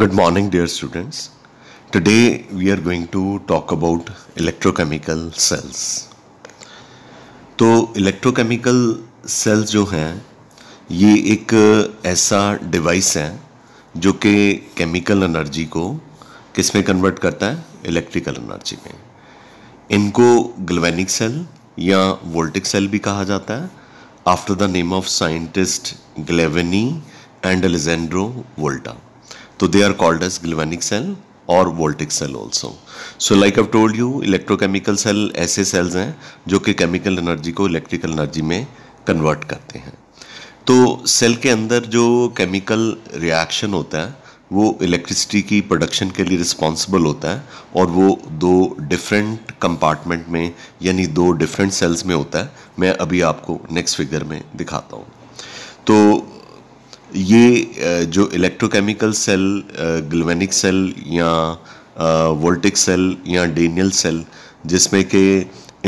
Good morning dear students today we are going to talk about electrochemical cells तो electrochemical cells जो हैं ये एक ऐसा डिवाइस है जो कि केमिकल एनर्जी को किस में कन्वर्ट करता है इलेक्ट्रिकल एनर्जी में इनको ग्लवेनिक सेल या वोल्टिक सेल भी कहा जाता है after the name of scientist Galvani and Alessandro Volta तो they are called as galvanic cell और voltaic cell also so like I told you electrochemical cell ऐसे सेल्स हैं जो कि केमिकल एनर्जी को इलेक्ट्रिकल एनर्जी में कन्वर्ट करते हैं तो सेल के अंदर जो केमिकल रिएक्शन होता है वो इलेक्ट्रिसिटी की प्रोडक्शन के लिए रिस्पॉन्सिबल होता है और वो दो डिफरेंट कंपार्टमेंट में यानी दो डिफरेंट सेल्स में होता है मैं अभी आपको नेक्स्ट फिगर में दिखाता हूँ तो ये जो इलेक्ट्रोकेमिकल सेल ग्लवेनिक सेल या वोल्टिक सेल या डेनियल सेल जिसमें के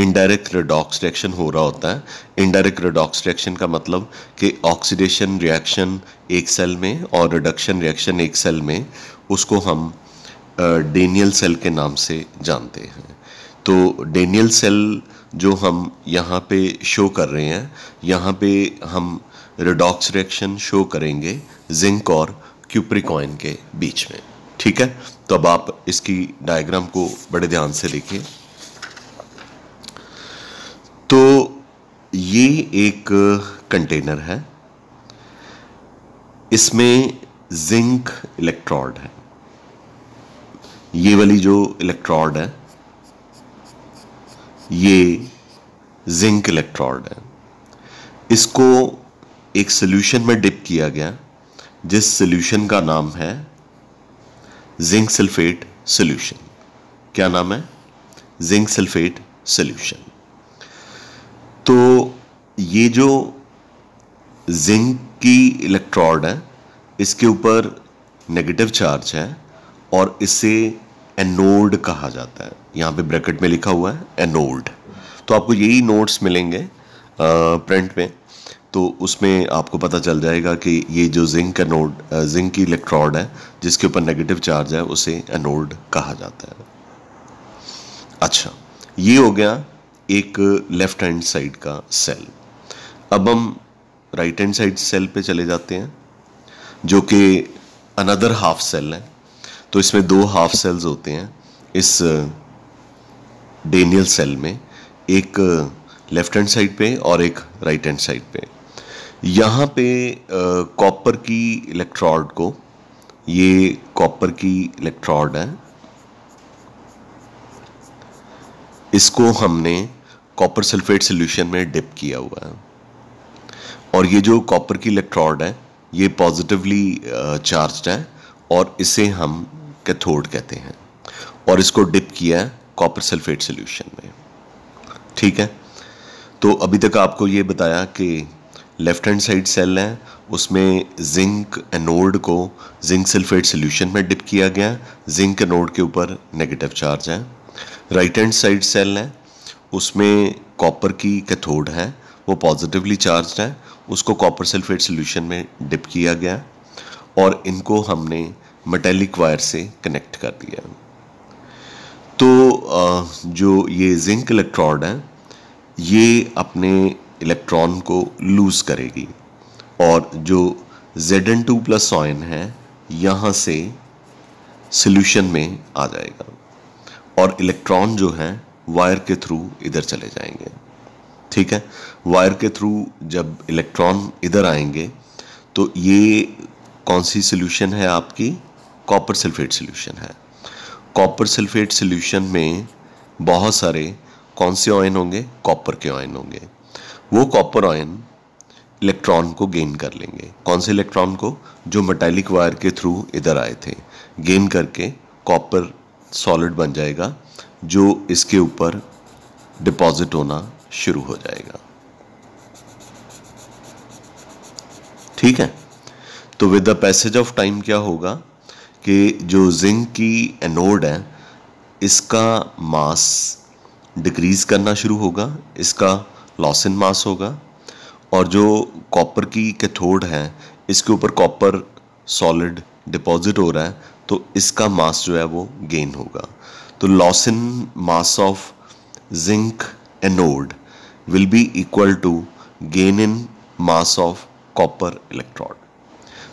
इनडायरेक्ट रेडॉक्स रिएक्शन हो रहा होता है इनडायरेक्ट रेडॉक्स रिएक्शन का मतलब कि ऑक्सीडेशन रिएक्शन एक सेल में और रिडक्शन रिएक्शन एक सेल में उसको हम डेनियल सेल के नाम से जानते हैं तो डेनियल सेल जो हम यहाँ पे शो कर रहे हैं यहाँ पे हम रिडॉक्स रिएक्शन शो करेंगे जिंक और क्यूप्रिकॉइन के बीच में ठीक है तो अब आप इसकी डायग्राम को बड़े ध्यान से देखिए तो ये एक कंटेनर है इसमें जिंक इलेक्ट्रॉड है ये वाली जो इलेक्ट्रॉड है ये जिंक इलेक्ट्रॉड है इसको एक सोल्यूशन में डिप किया गया जिस सोल्यूशन का नाम है जिंक सल्फेट सोल्यूशन क्या नाम है जिंक सल्फेट सोल्यूशन तो ये जो जिंक की इलेक्ट्रॉड है इसके ऊपर नेगेटिव चार्ज है और इसे एनोड कहा जाता है यहाँ पे ब्रैकेट में लिखा हुआ है एनोड तो आपको यही नोट्स मिलेंगे प्रिंट में तो उसमें आपको पता चल जाएगा कि ये जो जिंक एनोड जिंक की इलेक्ट्रॉड है जिसके ऊपर नेगेटिव चार्ज है उसे एनोड कहा जाता है अच्छा ये हो गया एक लेफ्ट हैंड साइड का सेल अब हम राइट हैंड साइड सेल पे चले जाते हैं जो कि अनदर हाफ सेल है तो इसमें दो हाफ सेल्स होते हैं इस डेनियल सेल में एक लेफ्ट हैंड साइड पे और एक राइट हैंड साइड पे यहाँ पे कॉपर की इलेक्ट्रॉड को ये कॉपर की इलेक्ट्रॉड है इसको हमने कॉपर सल्फेट सोल्यूशन में डिप किया हुआ है और ये जो कॉपर की इलेक्ट्रॉड है ये पॉजिटिवली चार्ज है और इसे हम कैथोड कहते हैं और इसको डिप किया है कॉपर सल्फेट सोल्यूशन में ठीक है तो अभी तक आपको ये बताया कि लेफ्ट हैंड साइड सेल है उसमें जिंक एनोड को जिंक सल्फेट सोल्यूशन में डिप किया गया है जिंक एनोड के ऊपर नेगेटिव चार्ज है राइट हैंड साइड सेल है उसमें कॉपर की कैथोड है वो पॉजिटिवली चार्ज है उसको कॉपर सल्फेट सोल्यूशन में डिप किया गया और इनको हमने मेटेलिक वायर से कनेक्ट कर दिया तो जो ये जिंक इलेक्ट्रॉड है ये अपने इलेक्ट्रॉन को लूज़ करेगी और जो Z N two plus ion है यहाँ से सोल्यूशन में आ जाएगा और इलेक्ट्रॉन जो है वायर के थ्रू इधर चले जाएंगे ठीक है वायर के थ्रू जब इलेक्ट्रॉन इधर आएंगे तो ये कौन सी सोल्यूशन है आपकी कॉपर सल्फेट सोल्यूशन है कॉपर सल्फेट सोल्यूशन में बहुत सारे कौन से ऑयन होंगे कॉपर के ऑयन होंगे वो कॉपर ऑयन इलेक्ट्रॉन को गेन कर लेंगे कौन से इलेक्ट्रॉन को जो मेटेलिक वायर के थ्रू इधर आए थे गेन करके कॉपर सॉलिड बन जाएगा जो इसके ऊपर डिपॉजिट होना शुरू हो जाएगा ठीक है तो with the passage of time क्या होगा कि जो जिंक की एनोड है इसका मास डिक्रीज करना शुरू होगा इसका लॉस इन मास होगा और जो कॉपर की कैथोड है इसके ऊपर कॉपर सॉलिड डिपॉजिट हो रहा है तो इसका मास जो है वो गेन होगा तो loss in mass of zinc anode will be equal to gain in mass of copper electron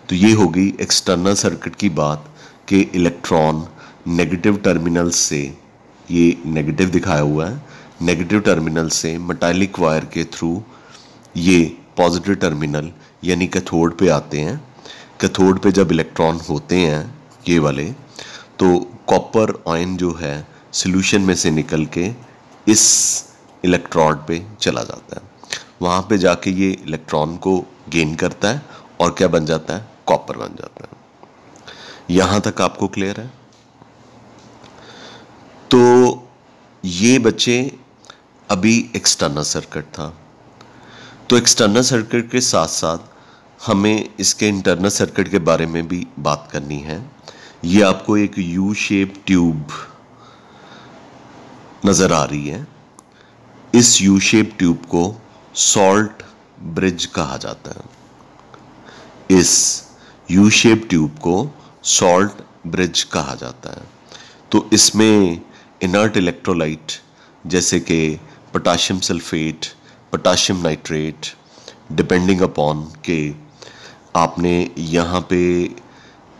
तो ये होगी एक्सटर्नल सर्किट की बात कि इलेक्ट्रॉन नेगेटिव टर्मिनल से ये नेगेटिव दिखाया हुआ है नेगेटिव टर्मिनल से मेटालिक वायर के थ्रू ये पॉजिटिव टर्मिनल यानी कैथोड पे आते हैं कैथोड पे जब इलेक्ट्रॉन होते हैं ये वाले तो कॉपर ऑयन जो है सोल्यूशन में से निकल के इस इलेक्ट्रॉड पे चला जाता है वहाँ पे जाके ये इलेक्ट्रॉन को गेन करता है और क्या बन जाता है कॉपर बन जाता है यहाँ तक आपको क्लियर है तो ये बच्चे अभी एक्सटर्नल सर्किट था तो एक्सटर्नल सर्किट के साथ साथ हमें इसके इंटरनल सर्किट के बारे में भी बात करनी है ये आपको एक यू शेप ट्यूब नज़र आ रही है इस यू शेप ट्यूब को सॉल्ट ब्रिज कहा जाता है इस यू शेप ट्यूब को सॉल्ट ब्रिज कहा जाता है तो इसमें इनर्ट इलेक्ट्रोलाइट जैसे कि potassium sulphate potassium nitrate depending upon के आपने यहाँ पे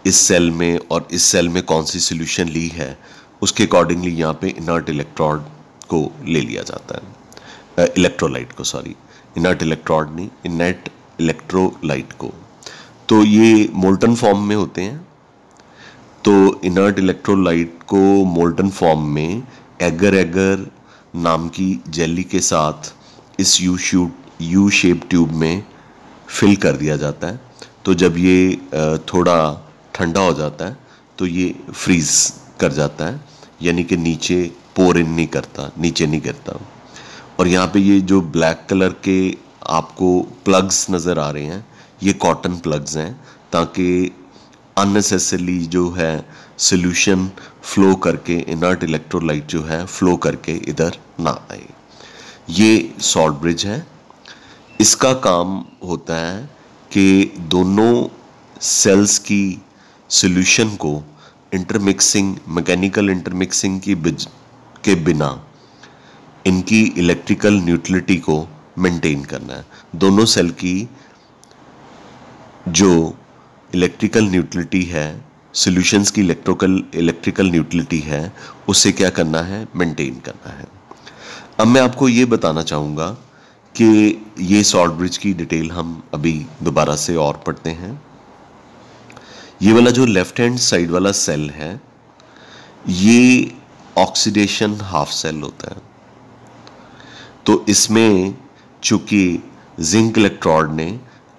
इस सेल में और इस सेल में कौन सी सोल्यूशन ली है उसके अकॉर्डिंगली यहाँ पे इनर्ट इलेक्ट्रॉड को ले लिया जाता है इलेक्ट्रोलाइट को सॉरी इनर्ट इलेक्ट्रॉड नहीं इनर्ट इलेक्ट्रोलाइट को तो ये मोल्टन फॉर्म में होते हैं तो इनर्ट इलेक्ट्रोलाइट को मोल्टन फॉर्म में एगर एगर नाम की जेली के साथ इस U shoot U shape tube में फिल कर दिया जाता है तो जब ये थोड़ा ठंडा हो जाता है तो ये फ्रीज़ कर जाता है यानी कि नीचे पोर इन नहीं करता नीचे नहीं गिरता और यहाँ पे ये जो ब्लैक कलर के आपको प्लग्स नज़र आ रहे हैं ये कॉटन प्लग्स हैं ताकि अननेसेसरली जो है सोल्यूशन फ्लो करके इनर्ट इलेक्ट्रोलाइट जो है फ्लो करके इधर ना आए ये सॉल्ट ब्रिज है इसका काम होता है कि दोनों सेल्स की सोल्यूशन को इंटरमिक्सिंग मैकेनिकल इंटरमिक्सिंग की बिज के बिना इनकी इलेक्ट्रिकल न्यूट्रलिटी को मेंटेन करना है दोनों सेल की जो इलेक्ट्रिकल न्यूट्रलिटी है सॉल्यूशंस की इलेक्ट्रिकल इलेक्ट्रिकल न्यूट्रिलिटी है उसे क्या करना है मेंटेन करना है अब मैं आपको ये बताना चाहूँगा कि ये सॉल्ट ब्रिज की डिटेल हम अभी दोबारा से और पढ़ते हैं ये वाला जो लेफ्ट हैंड साइड वाला सेल है ये ऑक्सीडेशन हाफ सेल होता है तो इसमें चूंकि जिंक इलेक्ट्रोड ने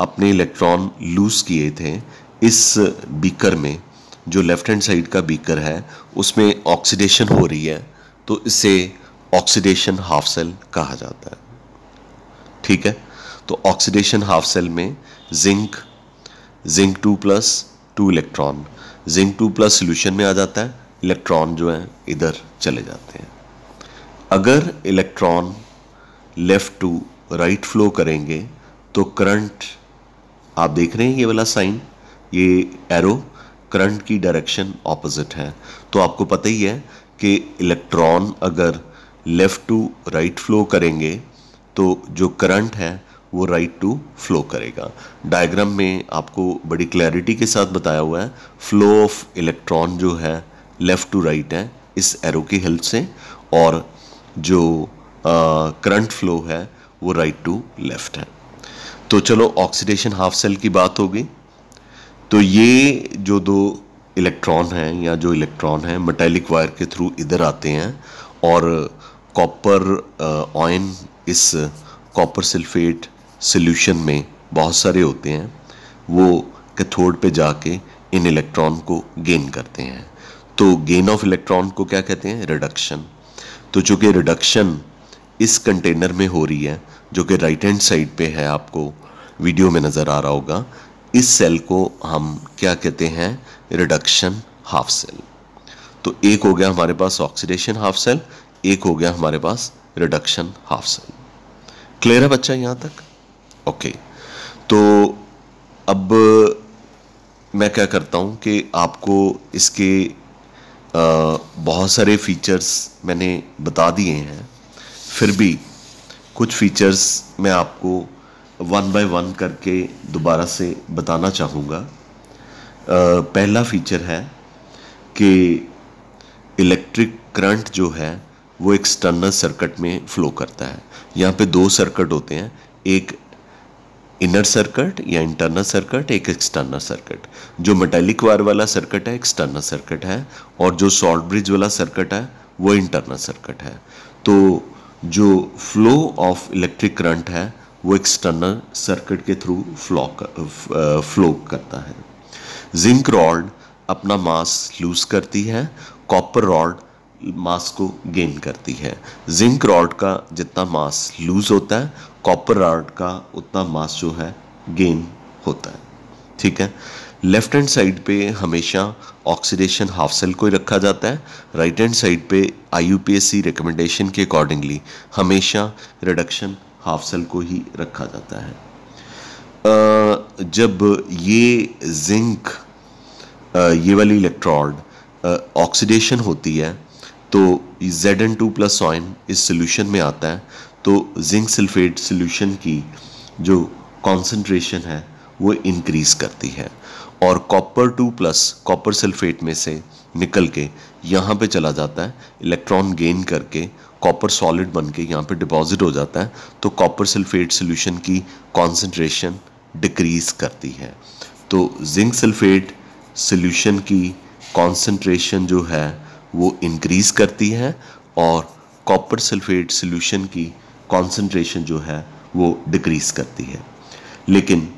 अपने इलेक्ट्रॉन लूज किए थे इस बीकर में जो लेफ्ट हैंड साइड का बीकर है उसमें ऑक्सीडेशन हो रही है तो इसे ऑक्सीडेशन हाफ सेल कहा जाता है ठीक है तो ऑक्सीडेशन हाफ सेल में zinc zinc two plus two electron zinc two plus solution में आ जाता है इलेक्ट्रॉन जो है इधर चले जाते हैं अगर electron left to right flow करेंगे तो करंट आप देख रहे हैं ये वाला साइन ये एरो करंट की डायरेक्शन ऑपोजिट है तो आपको पता ही है कि इलेक्ट्रॉन अगर लेफ़्ट टू राइट फ्लो करेंगे तो जो करंट है वो राइट टू फ्लो करेगा डायग्राम में आपको बड़ी क्लैरिटी के साथ बताया हुआ है फ्लो ऑफ इलेक्ट्रॉन जो है लेफ़्ट टू राइट है इस एरो की हेल्प से और जो करंट फ्लो है वो राइट टू लेफ़्ट है तो चलो ऑक्सीडेशन हाफ सेल की बात होगी तो ये जो दो इलेक्ट्रॉन हैं या जो इलेक्ट्रॉन हैं मेटेलिक वायर के थ्रू इधर आते हैं और कॉपर ऑयन uh, इस कॉपर सल्फेट सॉल्यूशन में बहुत सारे होते हैं वो कैथोड पे जाके इन इलेक्ट्रॉन को गेन करते हैं तो गेन ऑफ इलेक्ट्रॉन को क्या कहते हैं रिडक्शन तो चूँकि रिडक्शन इस कंटेनर में हो रही है जो कि राइट हैंड साइड पे है आपको वीडियो में नज़र आ रहा होगा इस सेल को हम क्या कहते हैं रिडक्शन हाफ सेल तो एक हो गया हमारे पास ऑक्सीडेशन हाफ सेल एक हो गया हमारे पास रिडक्शन हाफ सेल क्लियर है बच्चा यहाँ तक ओके okay. तो अब मैं क्या करता हूँ कि आपको इसके बहुत सारे फीचर्स मैंने बता दिए हैं फिर भी कुछ फीचर्स मैं आपको वन बाय वन करके दोबारा से बताना चाहूँगा पहला फीचर है कि इलेक्ट्रिक करंट जो है वो एक्सटर्नल सर्किट में फ्लो करता है यहाँ पे दो सर्किट होते हैं एक इनर सर्किट या इंटरनल सर्किट एक एक्सटर्नल सर्किट जो मेटेलिक वायर वाला सर्किट है एक्सटर्नल सर्किट है और जो सॉल्ट ब्रिज वाला सर्किट है वो इंटरनल सर्किट है तो जो फ्लो ऑफ इलेक्ट्रिक करंट है वो एक्सटर्नल सर्किट के थ्रू फ्लो फ्लो करता है जिंक रॉड अपना मास लूज करती है कॉपर रॉड मास को गेन करती है जिंक रॉड का जितना मास लूज होता है कॉपर रॉड का उतना मास जो है गेन होता है ठीक है लेफ्ट हैंड साइड पे हमेशा ऑक्सीडेशन हाफ सेल को ही रखा जाता है राइट हैंड साइड पे आई रिकमेंडेशन के अकॉर्डिंगली हमेशा रिडक्शन हाफसल को ही रखा जाता है जब ये जिंक ये वाली इलेक्ट्रॉड ऑक्सीडेशन होती है तो Z N two plus ion इस सोल्यूशन में आता है तो जिंक सल्फेट सोल्यूशन की जो कॉन्सेंट्रेशन है वो इनक्रीज़ करती है और copper two plus copper sulphate में से निकल के यहाँ पे चला जाता है इलेक्ट्रॉन गेन करके कॉपर सॉलिड बन के यहाँ पर डिपॉजिट हो जाता है तो कॉपर सल्फेट सोल्यूशन की कॉन्सेंट्रेशन डिक्रीज करती है तो जिंक सल्फेट सोल्यूशन की कॉन्सेंट्रेशन जो है वो इंक्रीज़ करती है और कॉपर सल्फेट सोल्यूशन की कॉन्सेंट्रेशन जो है वो डिक्रीज़ करती है लेकिन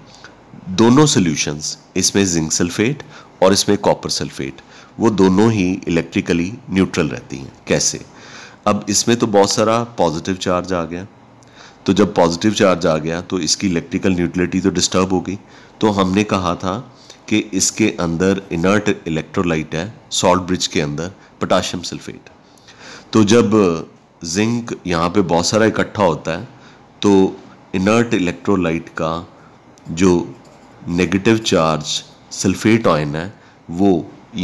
दोनों सोल्यूशंस इसमें जिंक सल्फेट और इसमें कॉपर सल्फेट वो दोनों ही इलेक्ट्रिकली न्यूट्रल रहती हैं कैसे अब इसमें तो बहुत सारा पॉजिटिव चार्ज आ गया तो जब पॉजिटिव चार्ज आ गया तो इसकी इलेक्ट्रिकल न्यूट्रलिटी तो डिस्टर्ब हो गई तो हमने कहा था कि इसके अंदर इनर्ट इलेक्ट्रोलाइट है सॉल्ट ब्रिज के अंदर पोटाशियम सल्फेट तो जब जिंक यहाँ पे बहुत सारा इकट्ठा होता है तो इनर्ट इलेक्ट्रोलाइट का जो नेगेटिव चार्ज सल्फेट ऑयन है वो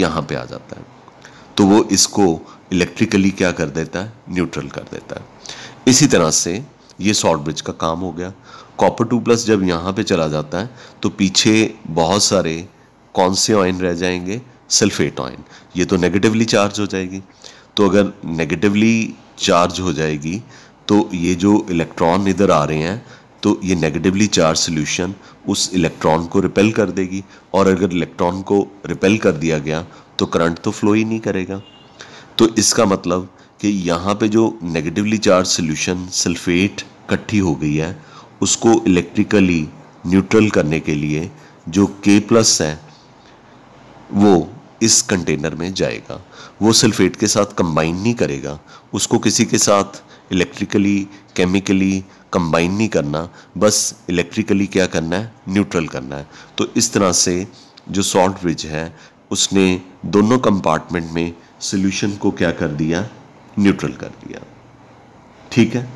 यहाँ पे आ जाता है तो वो इसको इलेक्ट्रिकली क्या कर देता है न्यूट्रल कर देता है इसी तरह से ये शॉर्ट ब्रिज का काम हो गया कॉपर टू प्लस जब यहाँ पे चला जाता है तो पीछे बहुत सारे कौन से ऑइन रह जाएंगे सल्फेट ऑइन ये तो नेगेटिवली चार्ज हो जाएगी तो अगर नेगेटिवली चार्ज हो जाएगी तो ये जो इलेक्ट्रॉन इधर आ रहे हैं तो ये नेगेटिवली चार्ज सोल्यूशन उस इलेक्ट्रॉन को रिपेल कर देगी और अगर इलेक्ट्रॉन को रिपेल कर दिया गया तो करंट तो फ्लो ही नहीं करेगा तो इसका मतलब कि यहाँ पे जो नेगेटिवली चार्ज सोल्यूशन सल्फेट इकट्ठी हो गई है उसको इलेक्ट्रिकली न्यूट्रल करने के लिए जो के प्लस है वो इस कंटेनर में जाएगा वो सल्फेट के साथ कंबाइन नहीं करेगा उसको किसी के साथ इलेक्ट्रिकली केमिकली कंबाइन नहीं करना बस इलेक्ट्रिकली क्या करना है न्यूट्रल करना है तो इस तरह से जो सॉल्ट ब्रिज है उसने दोनों कंपार्टमेंट में सॉल्यूशन को क्या कर दिया न्यूट्रल कर दिया ठीक है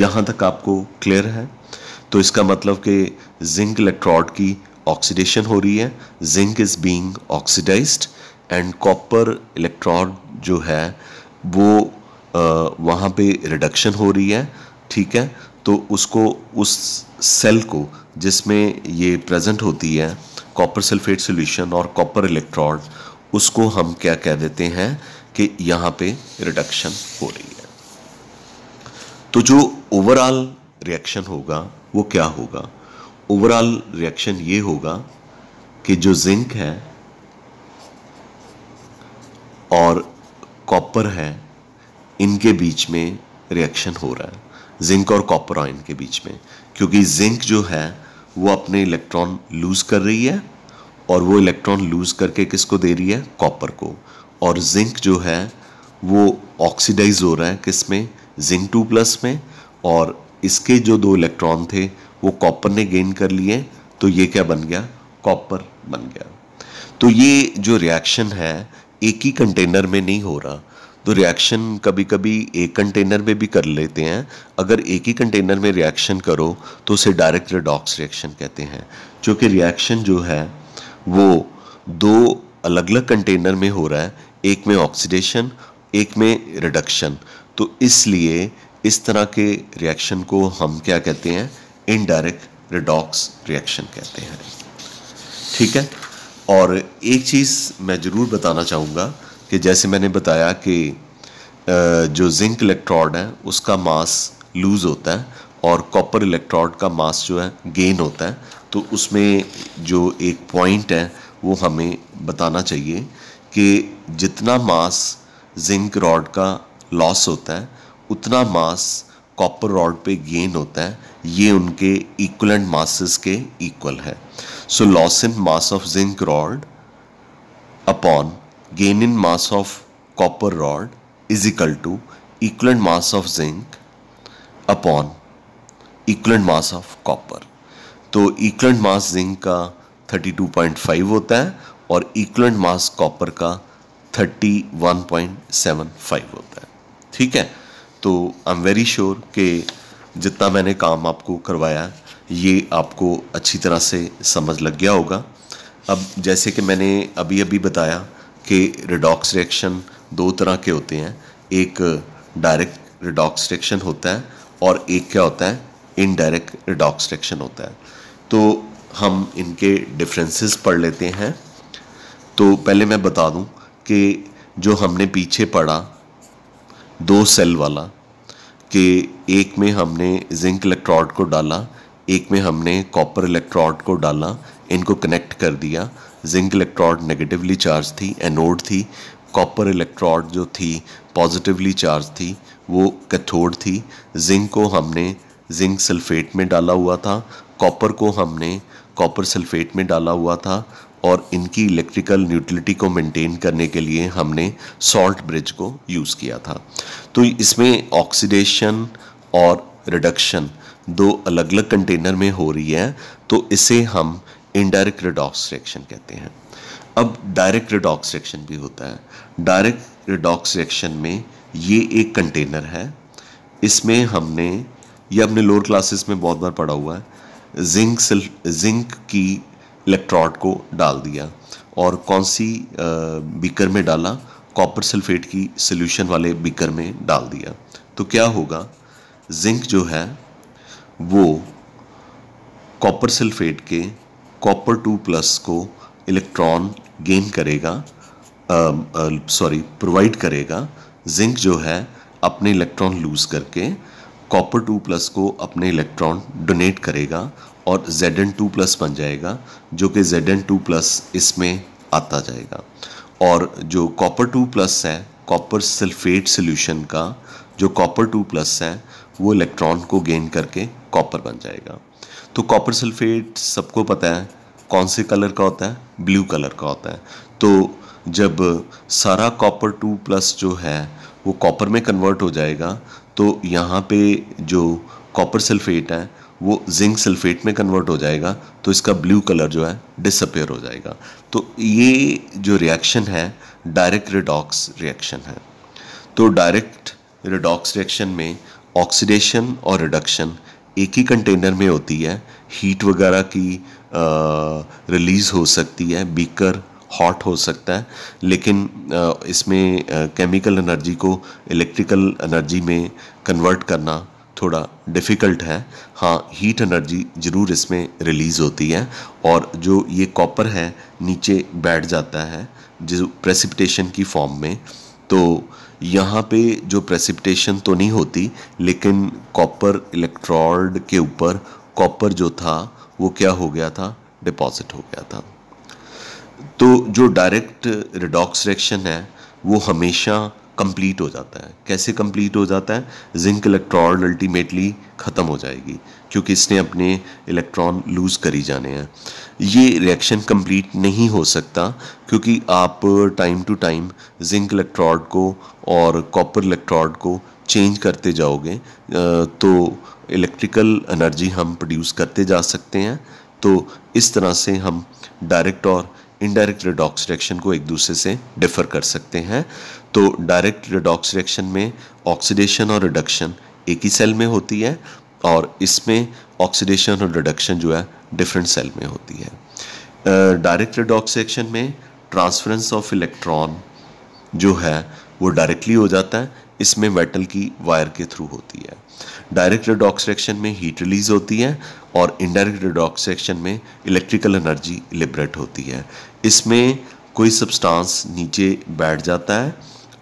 यहाँ तक आपको क्लियर है तो इसका मतलब कि जिंक इलेक्ट्रॉड की ऑक्सीडेशन हो रही है zinc is being oxidised and copper electrode जो है वो वहाँ पे रिडक्शन हो रही है ठीक है तो उसको उस सेल को जिसमें ये प्रेजेंट होती है कॉपर सल्फेट सॉल्यूशन और कॉपर इलेक्ट्रॉड उसको हम क्या कह देते हैं कि यहाँ पे रिडक्शन हो रही है तो जो ओवरऑल रिएक्शन होगा वो क्या होगा ओवरऑल रिएक्शन ये होगा कि जो जिंक है और कॉपर है इनके बीच में रिएक्शन हो रहा है जिंक और कॉपर आयन के बीच में क्योंकि जिंक जो है वो अपने इलेक्ट्रॉन लूज़ कर रही है और वो इलेक्ट्रॉन लूज करके किसको दे रही है कॉपर को और जिंक जो है वो ऑक्सीडाइज हो रहा है किस में जिंक टू प्लस में और इसके जो दो इलेक्ट्रॉन थे वो कॉपर ने गेन कर लिए तो ये क्या बन गया कॉपर बन गया तो ये जो रिएक्शन है एक ही कंटेनर में नहीं हो रहा तो रिएक्शन कभी कभी एक कंटेनर में भी कर लेते हैं अगर एक ही कंटेनर में रिएक्शन करो तो उसे डायरेक्ट रेडॉक्स रिएक्शन कहते हैं क्योंकि रिएक्शन जो है वो दो अलग अलग कंटेनर में हो रहा है एक में ऑक्सीडेशन एक में रिडक्शन तो इसलिए इस तरह के रिएक्शन को हम क्या कहते हैं इनडायरेक्ट रिडॉक्स रिएक्शन कहते हैं ठीक है और एक चीज़ मैं ज़रूर बताना चाहूँगा कि जैसे मैंने बताया कि जो जिंक इलेक्ट्रॉड है उसका मास लूज़ होता है और कॉपर इलेक्ट्रॉड का मास जो है गेन होता है तो उसमें जो एक पॉइंट है वो हमें बताना चाहिए कि जितना मास जिंक रॉड का लॉस होता है उतना मास कॉपर रॉड पे गेन होता है ये उनके इक्वलेंट मासेस के इक्वल है so loss in mass of zinc rod upon gain in mass of copper rod is equal to equivalent mass of zinc upon equal mass of copper तो equivalent मास zinc का 32.5 होता है और इक्लेंट मास copper का 31.75 होता है ठीक है तो आई एम वेरी श्योर कि जितना मैंने काम आपको करवाया ये आपको अच्छी तरह से समझ लग गया होगा अब जैसे कि मैंने अभी अभी बताया कि रिडॉक्स रिएक्शन दो तरह के होते हैं एक डायरेक्ट रिडॉक्स रिएक्शन होता है और एक क्या होता है इनडायरेक्ट रिडॉक्स रिएक्शन होता है तो हम इनके डिफरेंसेस पढ़ लेते हैं तो पहले मैं बता दूं कि जो हमने पीछे पढ़ा दो सेल वाला कि एक में हमने जिंक इलेक्ट्रॉड को डाला एक में हमने कॉपर इलेक्ट्रॉड को डाला इनको कनेक्ट कर दिया जिंक इलेक्ट्रॉड नेगेटिवली चार्ज थी एनोड थी कॉपर इलेक्ट्रॉड जो थी पॉजिटिवली चार्ज थी वो कैथोड थी जिंक को हमने जिंक सल्फेट में डाला हुआ था कॉपर को हमने कॉपर सल्फेट में डाला हुआ था और इनकी इलेक्ट्रिकल न्यूट्रिलिटी को मेंटेन करने के लिए हमने सॉल्ट ब्रिज को यूज़ किया था तो इसमें ऑक्सीडेशन और रिडक्शन दो अलग अलग कंटेनर में हो रही है तो इसे हम इनडायरेक्ट रिडॉक्स रिएक्शन कहते हैं अब डायरेक्ट रिडॉक्स रिएक्शन भी होता है डायरेक्ट रिडॉक्स रिएक्शन में ये एक कंटेनर है इसमें हमने ये अपने लोअर क्लासेस में बहुत बार पढ़ा हुआ है जिंक जिंक की इलेक्ट्रॉड को डाल दिया और कौन सी बीकर में डाला कॉपर सल्फेट की सोल्यूशन वाले बीकर में डाल दिया तो क्या होगा जिंक जो है वो कॉपर सल्फेट के कॉपर टू प्लस को इलेक्ट्रॉन गेन करेगा सॉरी प्रोवाइड करेगा जिंक जो है अपने इलेक्ट्रॉन लूज करके कॉपर टू प्लस को अपने इलेक्ट्रॉन डोनेट करेगा और जेड एन टू प्लस बन जाएगा जो कि जेड एन टू प्लस इसमें आता जाएगा और जो कॉपर टू प्लस है कॉपर सल्फेट सोल्यूशन का जो कॉपर टू प्लस है वो इलेक्ट्रॉन को गेन करके कॉपर बन जाएगा तो कॉपर सल्फेट सबको पता है कौन से कलर का होता है ब्लू कलर का होता है तो जब सारा कॉपर टू प्लस जो है वो कॉपर में कन्वर्ट हो जाएगा तो यहाँ पे जो कॉपर सल्फेट है वो जिंक सल्फेट में कन्वर्ट हो जाएगा तो इसका ब्लू कलर जो है डिसअपेयर हो जाएगा तो ये जो रिएक्शन है डायरेक्ट रिडॉक्स रिएक्शन है तो डायरेक्ट रिडॉक्स रिएक्शन में ऑक्सीडेशन और रिडक्शन एक ही कंटेनर में होती है हीट वगैरह की रिलीज़ हो सकती है बीकर हॉट हो सकता है लेकिन इसमें केमिकल एनर्जी को इलेक्ट्रिकल एनर्जी में कन्वर्ट करना थोड़ा डिफ़िकल्ट है हाँ हीट एनर्जी ज़रूर इसमें रिलीज़ होती है और जो ये कॉपर है नीचे बैठ जाता है जो प्रेसिपिटेशन की फॉर्म में तो यहाँ पे जो प्रेसिपिटेशन तो नहीं होती लेकिन कॉपर इलेक्ट्रोड के ऊपर कॉपर जो था वो क्या हो गया था डिपॉजिट हो गया था तो जो डायरेक्ट रिडॉक्स रिएक्शन है वो हमेशा कंप्लीट हो जाता है कैसे कंप्लीट हो जाता है जिंक इलेक्ट्रॉन अल्टीमेटली ख़त्म हो जाएगी क्योंकि इसने अपने इलेक्ट्रॉन लूज़ करी जाने हैं ये रिएक्शन कंप्लीट नहीं हो सकता क्योंकि आप time to time zinc electrode को और कॉपर इलेक्ट्रॉड को चेंज करते जाओगे तो इलेक्ट्रिकल एनर्जी हम प्रोड्यूस करते जा सकते हैं तो इस तरह से हम डायरेक्ट और इनडायरेक्ट रिडॉक्स रिएक्शन को एक दूसरे से डिफर कर सकते हैं तो डायरेक्ट रिडॉक्स रिएक्शन में ऑक्सीडेशन और रिडक्शन एक ही सेल में होती है और इसमें ऑक्सीडेशन और रिडक्शन जो है डिफरेंट सेल में होती है डायरेक्ट रिडॉक्स रिएक्शन में ट्रांसफरेंस ऑफ इलेक्ट्रॉन जो है वो डायरेक्टली हो जाता है इसमें मेटल की वायर के थ्रू होती है डायरेक्ट रिडॉक्स रिएक्शन में हीट रिलीज होती है और इनडायरेक्ट रिडॉक्स रिएक्शन में इलेक्ट्रिकल एनर्जी लिबरेट होती है इसमें कोई सब्सटेंस नीचे बैठ जाता है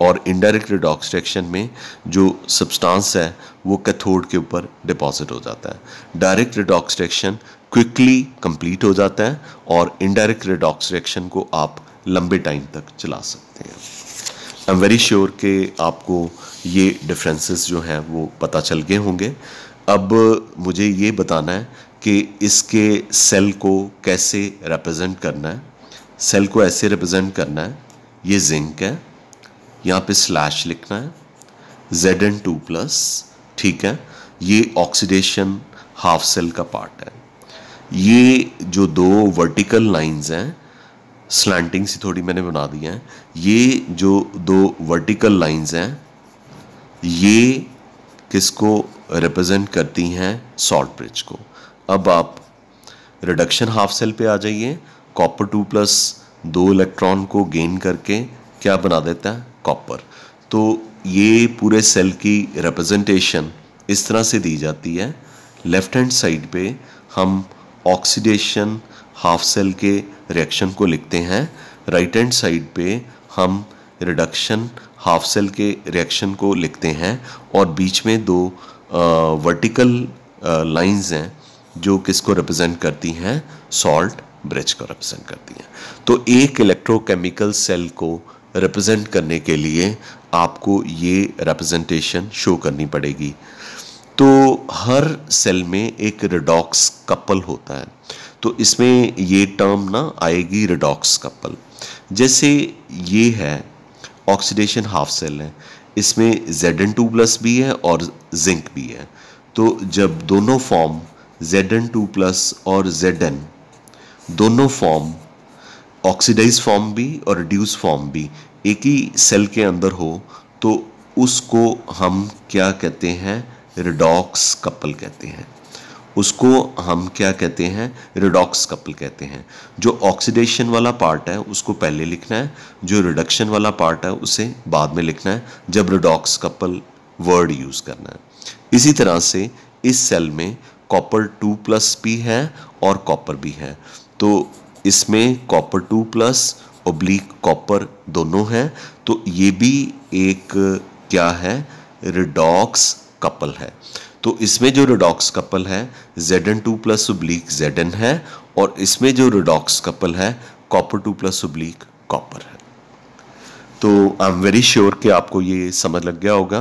और इनडायरेक्ट रिडॉक्स रिएक्शन में जो सब्सटेंस है वो कैथोड के ऊपर डिपॉजिट हो जाता है direct redox reaction quickly complete हो जाता है और इनडायरेक्ट रिडॉक्स रिएक्शन को आप लंबे टाइम तक चला सकते हैं आई एम वेरी श्योर कि आपको ये डिफरेंसेस जो हैं वो पता चल गए होंगे अब मुझे ये बताना है कि इसके सेल को कैसे रिप्रेजेंट करना है सेल को ऐसे रिप्रेजेंट करना है ये जिंक है यहाँ पे स्लैश लिखना है जेड एन टू प्लस ठीक है ये ऑक्सीडेशन हाफ सेल का पार्ट है ये जो दो वर्टिकल लाइंस हैं स्लैंटिंग सी थोड़ी मैंने बना दी हैं ये जो दो वर्टिकल लाइंस हैं ये किसको रिप्रेजेंट करती हैं सॉल्ट ब्रिज को अब आप रिडक्शन हाफ सेल पे आ जाइए कॉपर टू प्लस दो इलेक्ट्रॉन को गेन करके क्या बना देता है कॉपर तो ये पूरे सेल की रिप्रेजेंटेशन इस तरह से दी जाती है लेफ्ट हैंड साइड पे हम ऑक्सीडेशन हाफ सेल के रिएक्शन को लिखते हैं राइट हैंड साइड पे हम रिडक्शन हाफ सेल के रिएक्शन को लिखते हैं और बीच में दो वर्टिकल लाइंस हैं जो किसको रिप्रेजेंट करती हैं सॉल्ट ब्रिज को रिप्रेजेंट करती हैं तो एक इलेक्ट्रोकेमिकल सेल को रिप्रेजेंट करने के लिए आपको ये रिप्रेजेंटेशन शो करनी पड़ेगी तो हर सेल में एक रिडॉक्स कपल होता है तो इसमें ये टर्म ना आएगी रिडॉक्स कपल जैसे ये है ऑक्सीडेशन हाफ सेल है इसमें जेड एन टू प्लस भी है और जिंक भी है तो जब दोनों form Z N two plus और जेड एन दोनों फॉर्म ऑक्सीडाइज फॉर्म भी और रिड्यूस फॉर्म भी एक ही सेल के अंदर हो तो उसको हम क्या कहते हैं रिडॉक्स कपल कहते हैं उसको हम क्या कहते हैं रिडॉक्स कपल कहते हैं जो ऑक्सीडेशन वाला पार्ट है उसको पहले लिखना है जो रिडक्शन वाला पार्ट है उसे बाद में लिखना है जब रिडॉक्स कपल वर्ड यूज़ करना है इसी तरह से इस सेल में कॉपर टू प्लस भी है और कॉपर भी है तो इसमें copper two plus oblique copper दोनों हैं तो ये भी एक क्या है रिडॉक्स कपल है तो इसमें जो रिडॉक्स कपल है Z N two plus oblique Z N है और इसमें जो रिडॉक्स कपल है copper two plus oblique copper है तो आई एम वेरी श्योर कि आपको ये समझ लग गया होगा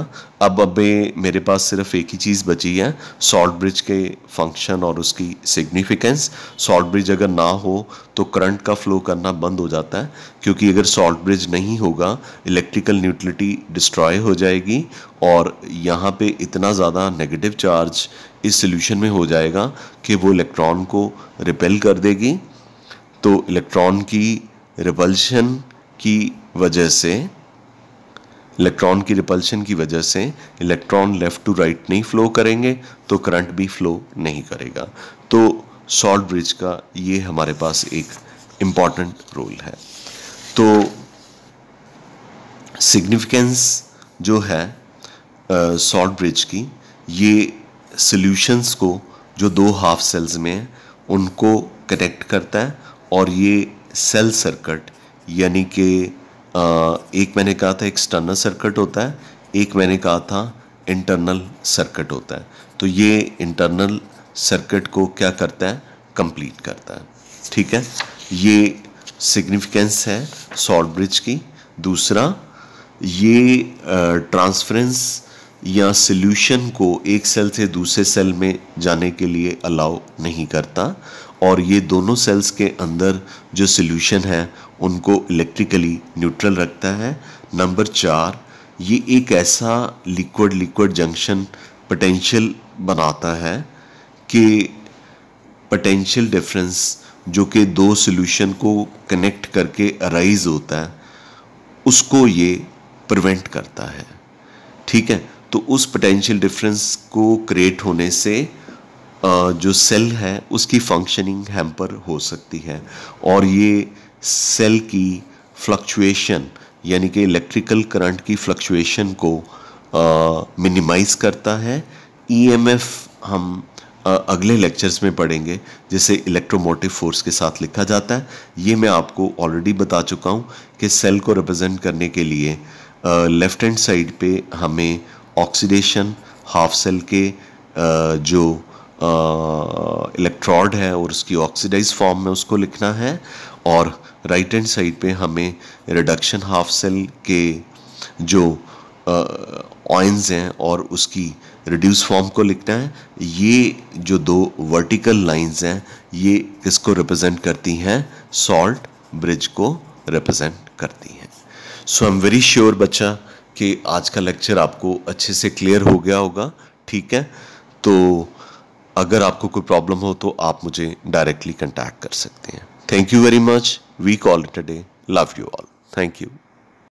अब अब मेरे पास सिर्फ एक ही चीज़ बची है सॉल्ट ब्रिज के फंक्शन और उसकी सिग्निफिकेंस सॉल्ट ब्रिज अगर ना हो तो करंट का फ्लो करना बंद हो जाता है क्योंकि अगर सॉल्ट ब्रिज नहीं होगा इलेक्ट्रिकल न्यूट्रिलिटी डिस्ट्रॉय हो जाएगी और यहाँ पे इतना ज़्यादा नेगेटिव चार्ज इस सोल्यूशन में हो जाएगा कि वो इलेक्ट्रॉन को रिपेल कर देगी तो इलेक्ट्रॉन की रिपल्शन की वजह से इलेक्ट्रॉन की रिपल्शन की वजह से इलेक्ट्रॉन लेफ़्ट टू राइट नहीं फ्लो करेंगे तो करंट भी फ्लो नहीं करेगा तो सॉल्ट ब्रिज का ये हमारे पास एक इम्पॉर्टेंट रोल है तो सिग्निफिकेंस जो है सॉल्ट uh, ब्रिज की ये सॉल्यूशंस को जो दो हाफ सेल्स में है उनको कनेक्ट करता है और ये सेल सर्किट यानी कि एक मैंने कहा था एक्सटर्नल सर्किट होता है एक मैंने कहा था इंटरनल सर्किट होता है तो ये इंटरनल सर्किट को क्या करता है कंप्लीट करता है ठीक है ये सिग्निफिकेंस है सॉल्ट ब्रिज की दूसरा ये ट्रांसफरेंस या सोल्यूशन को एक सेल से दूसरे सेल में जाने के लिए अलाउ नहीं करता और ये दोनों सेल्स के अंदर जो सोल्यूशन है उनको इलेक्ट्रिकली न्यूट्रल रखता है नंबर चार ये एक ऐसा लिक्विड लिक्विड जंक्शन पोटेंशियल बनाता है कि पोटेंशियल डिफरेंस जो कि दो सोल्यूशन को कनेक्ट करके अराइज होता है उसको ये प्रिवेंट करता है ठीक है तो उस पोटेंशियल डिफरेंस को क्रिएट होने से जो सेल है उसकी फंक्शनिंग हैम्पर हो सकती है और ये सेल की फ्लक्चुएशन यानी कि इलेक्ट्रिकल करंट की फ्लक्चुएशन को मिनिमाइज करता है ईएमएफ e हम आ, अगले लेक्चर्स में पढ़ेंगे जिसे इलेक्ट्रोमोटिव फोर्स के साथ लिखा जाता है ये मैं आपको ऑलरेडी बता चुका हूँ कि सेल को रिप्रेजेंट करने के लिए लेफ़्ट हैंड साइड पे हमें ऑक्सीडेशन हाफ सेल के जो इलेक्ट्रॉड है और उसकी ऑक्सीडाइज फॉर्म में उसको लिखना है और राइट हैंड साइड पे हमें रिडक्शन हाफ सेल के जो ऑइंस हैं और उसकी रिड्यूस फॉर्म को लिखना है ये जो दो वर्टिकल लाइंस हैं ये किसको रिप्रेजेंट करती हैं सॉल्ट ब्रिज को रिप्रेजेंट करती हैं so I am very sure बच्चा कि आज का लेक्चर आपको अच्छे से क्लियर हो गया होगा ठीक है तो अगर आपको कोई प्रॉब्लम हो तो आप मुझे डायरेक्टली कंटैक्ट कर सकते हैं thank you very much we call it a day love you all thank you